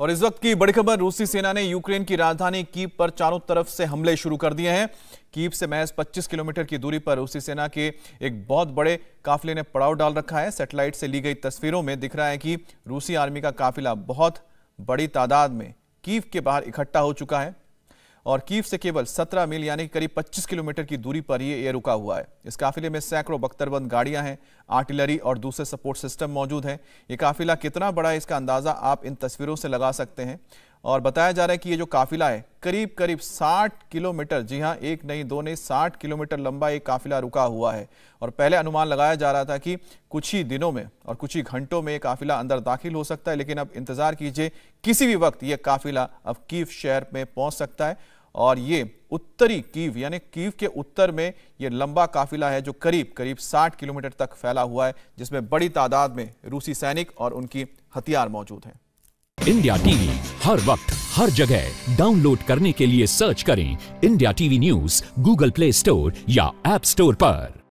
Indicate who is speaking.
Speaker 1: और इस वक्त की बड़ी खबर रूसी सेना ने यूक्रेन की राजधानी कीप पर चारों तरफ से हमले शुरू कर दिए हैं कीव से महज 25 किलोमीटर की दूरी पर रूसी सेना के एक बहुत बड़े काफिले ने पड़ाव डाल रखा है सैटेलाइट से ली गई तस्वीरों में दिख रहा है कि रूसी आर्मी का काफिला बहुत बड़ी तादाद में कीव के बाहर इकट्ठा हो चुका है और कीव से केवल 17 मील यानी करीब 25 किलोमीटर की दूरी पर ये एयर रुका हुआ है इस काफिले में सैकड़ों बख्तरबंद गाड़ियां हैं आर्टिलरी और दूसरे सपोर्ट सिस्टम मौजूद हैं ये काफिला कितना बड़ा है इसका अंदाज़ा आप इन तस्वीरों से लगा सकते हैं और बताया जा रहा है कि ये जो काफिला है करीब करीब 60 किलोमीटर जी हाँ एक नहीं दो नहीं 60 किलोमीटर लंबा एक काफिला रुका हुआ है और पहले अनुमान लगाया जा रहा था कि कुछ ही दिनों में और कुछ ही घंटों में ये काफिला अंदर दाखिल हो सकता है लेकिन अब इंतज़ार कीजिए किसी भी वक्त ये काफिला अब कीव शहर में पहुंच सकता है और ये उत्तरी कीव यानी कीव के उत्तर में ये लंबा काफिला है जो करीब करीब 60 किलोमीटर तक फैला हुआ है जिसमें बड़ी तादाद में रूसी सैनिक और उनकी हथियार मौजूद हैं
Speaker 2: इंडिया टीवी हर वक्त हर जगह डाउनलोड करने के लिए सर्च करें India TV news Google Play Store या एप स्टोर पर